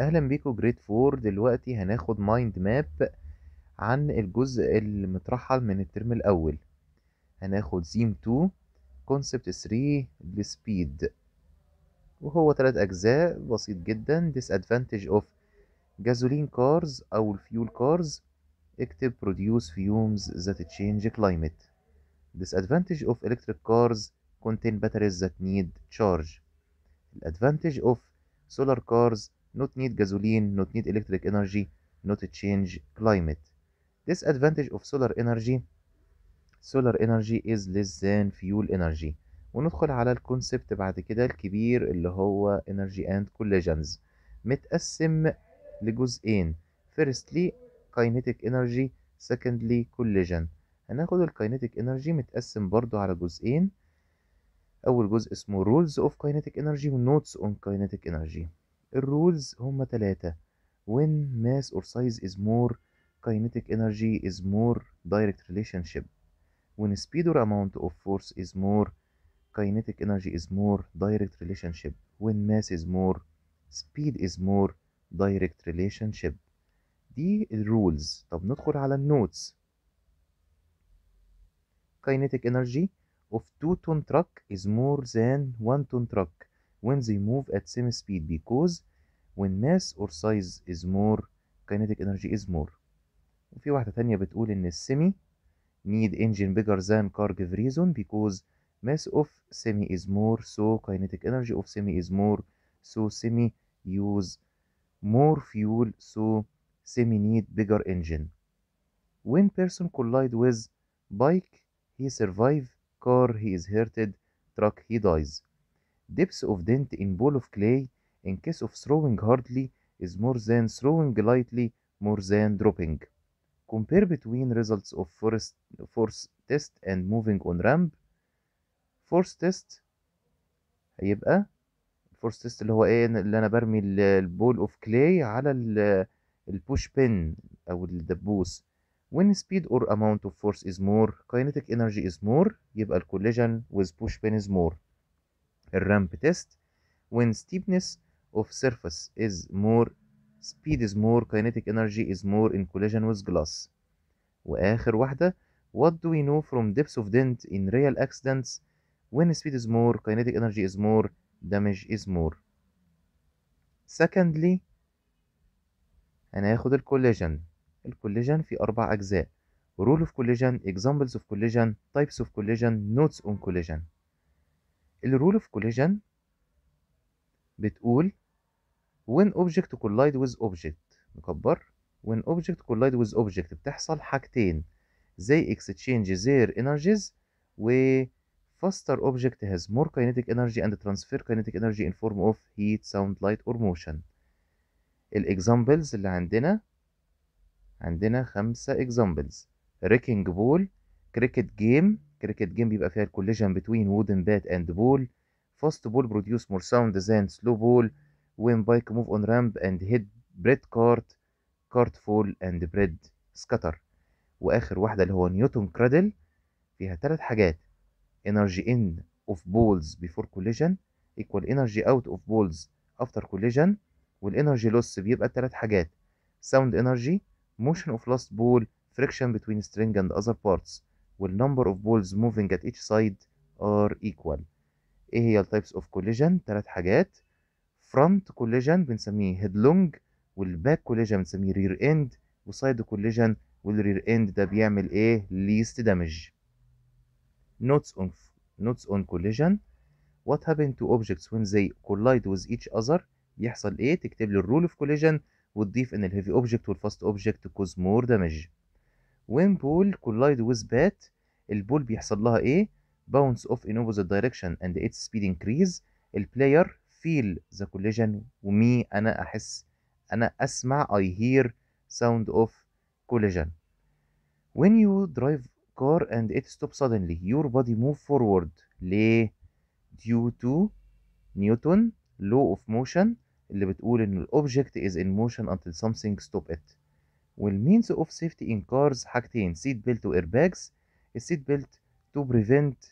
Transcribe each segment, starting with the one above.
اهلا بيكم جريد فور دلوقتي هناخد مايند ماب عن الجزء المترحل من الترم الاول هناخد زيم 2 كونسبت 3 لسبيد وهو تلات اجزاء بسيط جدا disadvantage of gasoline cars او الفيول cars اكتب produce fumes that change climate disadvantage of electric cars contain batteries that need charge advantage of solar cars not need gasoline, not need electric energy, not change climate. Disadvantage of solar energy solar energy is less than fuel energy وندخل على الكونسبت بعد كده الكبير اللي هو energy and collisions متقسم لجزئين firstly kinetic energy secondly collision هناخد kinetic انرجي متقسم برضو على جزئين اول جزء اسمه rules of kinetic energy و notes on kinetic energy الرولز هما ثلاثة when mass or size is more kinetic energy is more direct relationship when speed or amount of force is more kinetic energy is more direct relationship when mass is more speed is more direct relationship دي الرولز طب ندخل على النوتس kinetic energy of 2 ton truck is more than 1 ton truck when they move at same speed because when mass or size is more kinetic energy is more وفي واحدة تانية بتقول إن السيمي need engine bigger than car give reason because mass of semi is more so kinetic energy of semi is more so semi use more fuel so semi need bigger engine when person collide with bike he survive car he is hurted truck he dies depth of dent in ball of clay in case of throwing hardly is more than throwing lightly more than dropping compare between results of force, force test and moving on ramp force test هيبقى force تيست اللي هو ايه اللي انا برمي البول اوف كلاي على البوش بين او الدبوس when speed or amount of force is more kinetic energy is more يبقى الكوليجن with push pin is more الرامب تيست when steepness of surface is more speed is more kinetic energy is more in collision with glass وآخر واحدة what do we know from depths of dent in real accidents when speed is more kinetic energy is more damage is more secondly هناخد الكوليجن الكوليجن في أربع أجزاء rule of collision examples of collision types of collision notes on collision الرول اوف كوليجن بتقول when object collide with object نكبر when object collide with object بتحصل حاجتين they exchange their energies و faster object has more kinetic energy and transfer kinetic energy in form of heat, sound, light or motion الاكزامبلز اللي عندنا عندنا خمسة examples wrecking ball cricket game كريكت جيم بيبقى فيها الكوليجن بتوين وودن بات اند بول فاست بول بروديوس مور ساوند ذان سلو بول وين بايك موف اون رامب اند هيد بريد كارت كارت فول اند بريد سكتر واخر واحده اللي هو نيوتن كرادل فيها ثلاث حاجات انرجي ان اوف بولز بيفور كوليجن ايكوال انرجي اوت اوف بولز افتر كوليجن والانرجي لوس بيبقى ثلاث حاجات ساوند انرجي موشن اوف لاست بول فريكشن بتوين سترينج اند اذر بارتس والنمبر اوف بولز موفينج ات each side are equal ايه هي التايبس اوف كوليجن ثلاث حاجات فرونت كوليجن بنسميه هيدلونج والباك كوليجن بنسميه رير اند وسايد كوليجن والرير اند ده بيعمل ايه ليست دامج نوتس اون نوتس اون كوليجن what happened to objects when they collide with each other يحصل ايه تكتب لي الرول اوف كوليجن وتضيف ان الهيفي اوبجكت والفاست اوبجكت كوز مور damage when ball collide with bat البول بيحصل لها ايه bounce off in opposite direction and its speed increase البلاير feel the collision ومي انا احس انا اسمع I hear sound of collision when you drive car and it stops suddenly your body move forward ليه due to نيوتن law of motion اللي بتقول ان الاوبجكت is in motion until something stop it والمينز اوف سيفتي ان كارز حاجتين سيت بيلت وايرباجز السيت بيلت تو بريفنت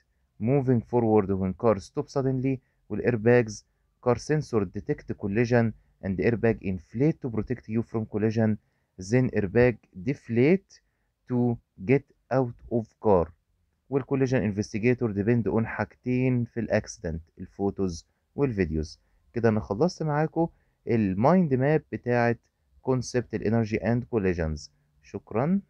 moving forward when cars stop suddenly والايرباجز car sensor detect collision and airbag inflate to protect you from collision then airbag deflate to get out of car والcollision investigator depend on حاجتين في الاكسيدنت الفوتوز والفيديوز كده انا خلصت معاكم المايند ماب بتاعه كونسبت الانرجي اند كوليجنز شكرا